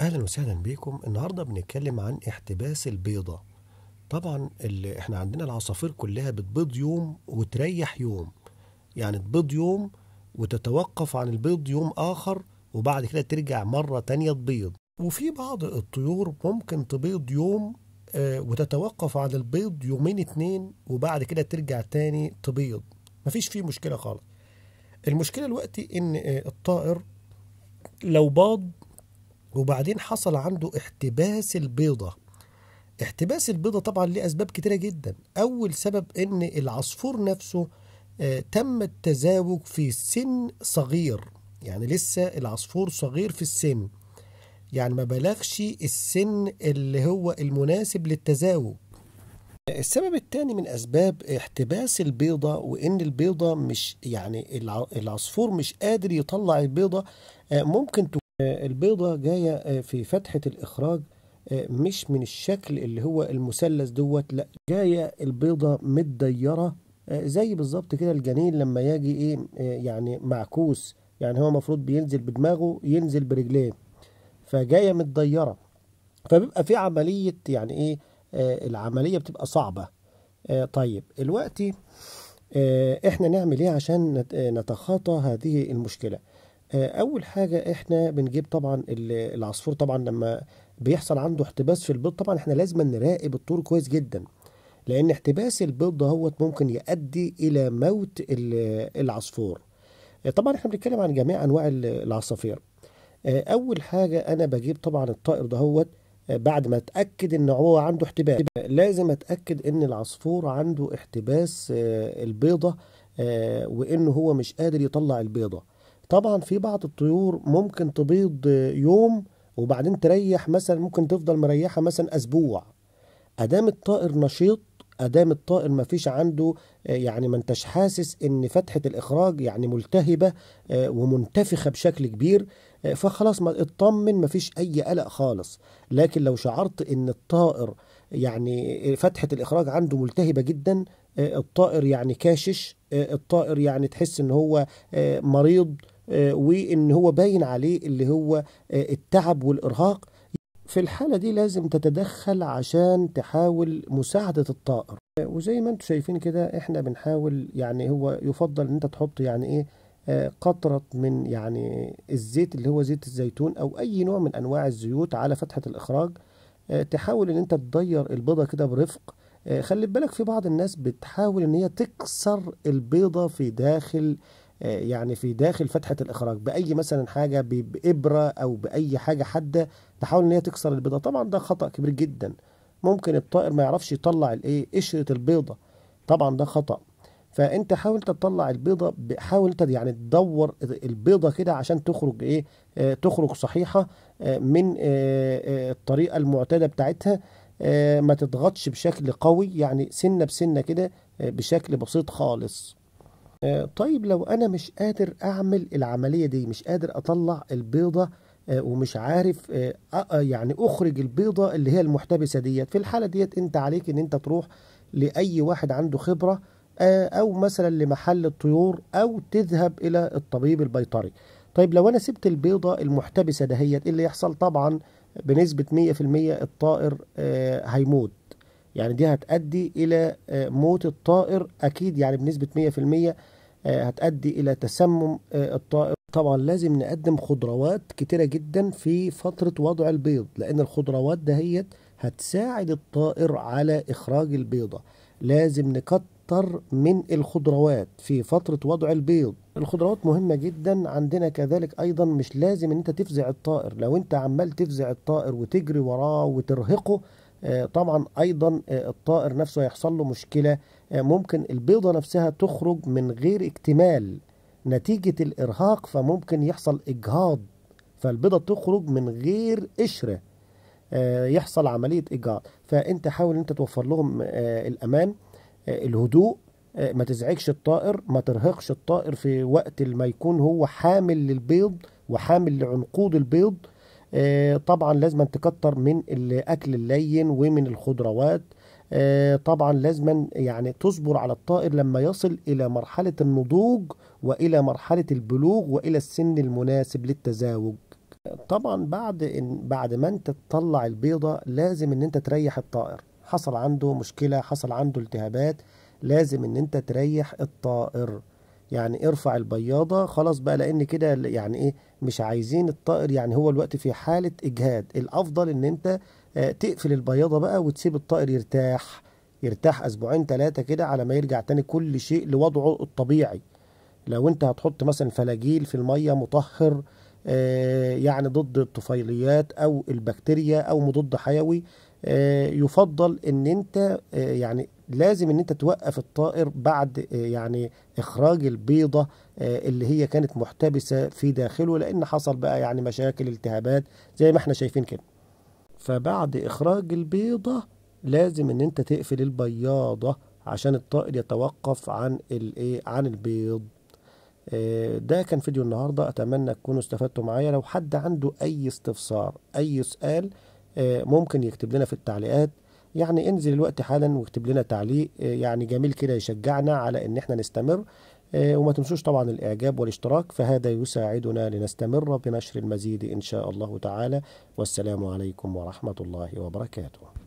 اهلا وسهلا بيكم النهارده بنتكلم عن احتباس البيضه طبعا اللي احنا عندنا العصافير كلها بتبيض يوم وتريح يوم يعني تبيض يوم وتتوقف عن البيض يوم اخر وبعد كده ترجع مره تانية تبيض وفي بعض الطيور ممكن تبيض يوم آه، وتتوقف عن البيض يومين اتنين وبعد كده ترجع تاني تبيض مفيش فيه مشكله خالص المشكله دلوقتي ان آه، الطائر لو باض وبعدين حصل عنده احتباس البيضة احتباس البيضة طبعا ليه أسباب كتيرة جدا أول سبب إن العصفور نفسه آه، تم التزاوج في سن صغير يعني لسه العصفور صغير في السن يعني ما بلغش السن اللي هو المناسب للتزاوج السبب الثاني من أسباب احتباس البيضة وإن البيضة مش يعني العصفور مش قادر يطلع البيضة آه، ممكن تكون البيضة جاية آه، في فتحة الإخراج آه، مش من الشكل اللي هو المثلث دوت لا جاية البيضة متديرة آه، زي بالظبط كده الجنين لما يجي ايه يعني معكوس يعني هو المفروض بينزل بدماغه ينزل برجليه فجاية متديرة فبيبقى في عملية يعني ايه العملية بتبقى صعبة طيب الوقت احنا نعمل ايه عشان نتخاطى هذه المشكله آه، اول حاجه احنا بنجيب طبعا العصفور طبعا لما بيحصل عنده احتباس في البيض طبعا احنا لازم نراقب الطور كويس جدا لان احتباس البيض دهوت ممكن يؤدي الى موت العصفور آه، طبعا احنا بنتكلم عن جميع انواع العصافير آه، اول حاجه انا بجيب طبعا الطائر دهوت بعد ما اتاكد ان هو عنده احتباس لازم اتاكد ان العصفور عنده احتباس البيضه وانه هو مش قادر يطلع البيضه طبعا في بعض الطيور ممكن تبيض يوم وبعدين تريح مثلا ممكن تفضل مريحة مثلا أسبوع أدام الطائر نشيط أدام الطائر ما فيش عنده يعني ما انتش حاسس إن فتحة الإخراج يعني ملتهبة آه، ومنتفخة بشكل كبير آه، فخلاص ما اطمن ما فيش أي قلق خالص لكن لو شعرت إن الطائر يعني فتحة الإخراج عنده ملتهبة جدا آه، الطائر يعني كاشش الطائر يعني تحس إن هو مريض آه، وان هو باين عليه اللي هو آه، التعب والارهاق في الحالة دي لازم تتدخل عشان تحاول مساعدة الطائر آه، وزي ما انتم شايفين كده احنا بنحاول يعني هو يفضل ان انت تحط يعني ايه قطرة من يعني الزيت اللي هو زيت الزيتون او اي نوع من انواع الزيوت على فتحة الاخراج تحاول ان انت تضير البيضة كده برفق خلي بالك في بعض الناس بتحاول ان هي تكسر البيضة في داخل آه، يعني في داخل فتحه الاخراج باي مثلا حاجه بابره او باي حاجه حاده تحاول ان هي تكسر البيضه طبعا ده خطا كبير جدا ممكن الطائر ما يعرفش يطلع الايه قشره البيضه طبعا ده خطا فانت حاول تطلع البيضه حاول انت يعني تدور البيضه كده عشان تخرج ايه آه، تخرج صحيحه آه، من الطريقه المعتاده بتاعتها ما تضغطش بشكل قوي يعني سنه بسنه كده بشكل بسيط خالص آه، طيب لو أنا مش قادر أعمل العملية دي مش قادر أطلع البيضة آه، ومش عارف آه، يعني أخرج البيضة اللي هي المحتبسة ديت في الحالة ديت أنت عليك أن أنت تروح لأي واحد عنده خبرة أو مثلا لمحل الطيور أو تذهب إلى الطبيب البيطري طيب لو أنا سبت البيضة المحتبسة دهيت اللي يحصل طبعا بنسبة 100% الطائر هيموت يعني دي هتؤدي الى آه، موت الطائر اكيد يعني بنسبه 100% آه، هتؤدي الى تسمم آه، الطائر طبعا لازم نقدم خضروات كتيره جدا في فتره وضع البيض لان الخضروات دهيت هتساعد الطائر على اخراج البيضه لازم نكتر من الخضروات في فتره وضع البيض الخضروات مهمه جدا عندنا كذلك ايضا مش لازم ان انت تفزع الطائر لو انت عمال تفزع الطائر وتجري وراه وترهقه آه، طبعا ايضا آه، الطائر نفسه هيحصل له مشكله آه، ممكن البيضه نفسها تخرج من غير اكتمال نتيجه الارهاق فممكن يحصل اجهاض فالبيضه تخرج من غير قشره يحصل عمليه اجهاض فانت حاول انت توفر لهم الامان الهدوء ما تزعجش الطائر ما ترهقش الطائر في وقت ما يكون هو حامل للبيض وحامل لعنقود البيض آه، طبعا لازم تكتر من الاكل اللين ومن الخضروات آه، طبعا لازما يعني تصبر على الطائر لما يصل الى مرحله النضوج والى مرحله البلوغ والى السن المناسب للتزاوج طبعا بعد إن بعد ما انت تطلع البيضه لازم ان انت تريح الطائر حصل عنده مشكله حصل عنده التهابات لازم ان انت تريح الطائر يعني ارفع البياضة خلاص بقى لأن كده يعني إيه مش عايزين الطائر يعني هو الوقت في حالة إجهاد الأفضل إن أنت آه، تقفل البياضة بقى وتسيب الطائر يرتاح يرتاح أسبوعين ثلاثة كده على ما يرجع تاني كل شيء لوضعه الطبيعي لو أنت هتحط مثلا فلاجيل في المية مطهر آه، يعني ضد الطفيليات أو البكتيريا أو مضاد حيوي آه، يفضل ان انت آه، يعني لازم ان انت توقف الطائر بعد آه، يعني اخراج البيضه اللي هي كانت محتبسه في داخله لان حصل بقى يعني مشاكل التهابات زي ما احنا شايفين كده فبعد اخراج البيضه لازم ان انت تقفل البياضه عشان الطائر يتوقف عن الايه عن البيض ده كان فيديو النهارده اتمنى تكونوا استفدتوا معايا لو حد عنده اي استفسار اي سؤال آه، ممكن يكتب لنا في التعليقات يعني انزل الوقت حالا واكتب لنا تعليق آه، يعني جميل كده يشجعنا على ان احنا نستمر آه، وما تنسوش طبعا الاعجاب والاشتراك فهذا يساعدنا لنستمر بنشر المزيد ان شاء الله تعالى والسلام عليكم ورحمه الله وبركاته